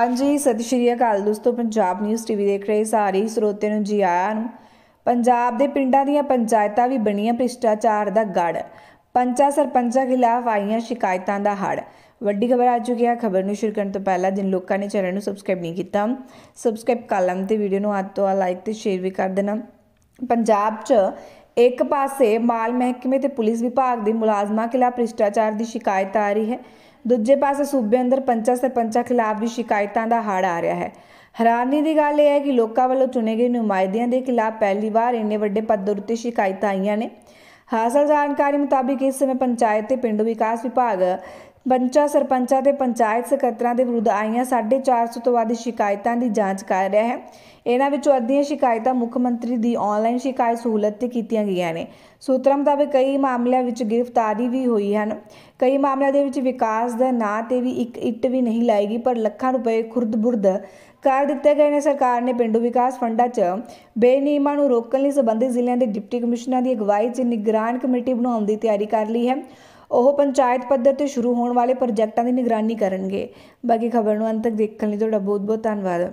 ਹਾਂਜੀ ਸਤਿ ਸ਼੍ਰੀ ਅਕਾਲ ਦੋਸਤੋ ਪੰਜਾਬ ਨਿਊਜ਼ ਟੀਵੀ ਦੇਖ ਰਹੇ ਸਾਰੇ ਸਰੋਤਿਆਂ ਨੂੰ ਜੀ ਆਇਆਂ ਨੂੰ ਪੰਜਾਬ ਦੇ ਪਿੰਡਾਂ ਦੀਆਂ ਪੰਚਾਇਤਾਂ ਵੀ ਬਣੀਆਂ ਭ੍ਰਿਸ਼ਟਾਚਾਰ ਦਾ ਗੜ ਪੰਚਾ ਸਰਪੰਚਾਂ ਖਿਲਾਫ ਆਈਆਂ ਸ਼ਿਕਾਇਤਾਂ ਦਾ ਹੜ ਵੱਡੀ ਖਬਰ ਆ ਚੁੱਕੀ ਹੈ ਖਬਰ ਨੂੰ ਸ਼ੁਰੂ ਕਰਨ ਤੋਂ ਪਹਿਲਾਂ ਜਿਨ ਲੋਕਾਂ ਨੇ ਚੈਨਲ ਨੂੰ ਸਬਸਕ੍ਰਾਈਬ ਨਹੀਂ ਕੀਤਾ ਸਬਸਕ੍ਰਾਈਬ ਕਰ ਲੈਣ ਤੇ ਵੀਡੀਓ ਨੂੰ ਹੱਥ ਤੋਂ ਲਾਈਕ ਤੇ ਸ਼ੇਅਰ ਵੀ ਕਰ ਦੇਣਾ ਪੰਜਾਬ 'ਚ ਇੱਕ ਪਾਸੇ ਮਾਲ ਮਹਿਕਮੇ ਤੇ ਪੁਲਿਸ ਵਿਭਾਗ ਦੇ ਮੁਲਾਜ਼ਮਾਂ ਖਿਲਾਫ ਭ੍ਰਿਸ਼ਟਾਚਾਰ ਦੀ ਸ਼ਿਕਾਇਤ ਆ ਰਹੀ ਹੈ ਦੂਜੇ ਪਾਸੇ ਸੂਬੇ ਅੰਦਰ ਪੰਚਾਂ ਸਰਪੰਚਾਂ ਖਿਲਾਫ ਵੀ ਸ਼ਿਕਾਇਤਾਂ ਦਾ ਹੜ ਆ ਰਿਹਾ ਹੈ ਹੈਰਾਨੀ ਦੀ ਗੱਲ ਇਹ ਹੈ ਕਿ ਲੋਕਾਂ ਵੱਲੋਂ ਚੁਣੇ ਗਏ ਨੁਮਾਇੰਦਿਆਂ ਦੇ ਖਿਲਾਫ ਪਹਿਲੀ ਵਾਰ ਇੰਨੇ ਵੱਡੇ ਪੱਧਰ ਉੱਤੇ ਸ਼ਿਕਾਇਤਾਂ ਆਈਆਂ ਨੇ ਹਾਸਲ ਜਾਣਕਾਰੀ ਮੁਤਾਬਿਕ ਇਸ ਸਮੇਂ ਪੰਚਾਇਤ ਤੇ ਪਿੰਡ ਵਿਕਾਸ ਵਿਭਾਗ ਬੰਚਾ ਸਰਪੰਚਾਂ ਤੇ ਪੰਚਾਇਤ ਸਕੱਤਰਾਂ ਦੇ ਵਿਰੁੱਧ ਆਈਆਂ 450 ਤੋਂ ਵੱਧ ਸ਼ਿਕਾਇਤਾਂ ਦੀ ਜਾਂਚ ਕਰ ਰਿਹਾ ਹੈ ਇਹਨਾਂ ਵਿੱਚੋਂ ਅੱਧੀਆਂ ਸ਼ਿਕਾਇਤਾਂ ਮੁੱਖ ਮੰਤਰੀ ਦੀ ਆਨਲਾਈਨ ਸ਼ਿਕਾਇਤ ਸਹੂਲਤ ਤੇ ਕੀਤੀਆਂ ਗਈਆਂ ਨੇ ਸੂਤਰਾਂ ਮੁਤਾਬਕ ਕਈ ਮਾਮਲਿਆਂ ਵਿੱਚ ਗ੍ਰਿਫਤਾਰੀ ਵੀ ਹੋਈ ਹਨ ਕਈ ਮਾਮਲਿਆਂ ਦੇ ਵਿੱਚ ਵਿਕਾਸ ਦਾ ਨਾਂ ਤੇ ਵੀ ਇੱਕ ਇੱਟ ਵੀ ਨਹੀਂ ਲਾਏਗੀ ਪਰ ਲੱਖਾਂ ਰੁਪਏ ਖੁਰਦ-ਬੁਰਦ ਕਰ ਦਿੱਤੇ ਗਏ ਨੇ ਸਰਕਾਰ ਨੇ ਪਿੰਡੂ ਵਿਕਾਸ ਫੰਡਾਂ 'ਚ ਬੇਨੀਮਾਂ ਨੂੰ ਰੋਕਣ ਲਈ ਸਬੰਧਿਤ ਜ਼ਿਲ੍ਹਿਆਂ ਦੇ ਡਿਪਟੀ ਕਮਿਸ਼ਨਰਾਂ ਦੀ ਅਗਵਾਈ 'ਚ ਨਿਗਰਾਨ ਕਮੇਟੀ ਬਣਾਉਣ ਦੀ ਤਿਆਰੀ ਕਰ ਲਈ ਹੈ ਉਹ ਪੰਚਾਇਤ ਪੱਧਰ ਤੇ ਸ਼ੁਰੂ ਹੋਣ ਵਾਲੇ ਪ੍ਰੋਜੈਕਟਾਂ ਦੀ ਨਿਗਰਾਨੀ ਕਰਨਗੇ ਬਾਕੀ ਖਬਰ ਨੂੰ ਅੰਤ ਤੱਕ ਦੇਖਣ ਲਈ ਤੁਹਾਡਾ ਬਹੁਤ ਬਹੁਤ ਧੰਨਵਾਦ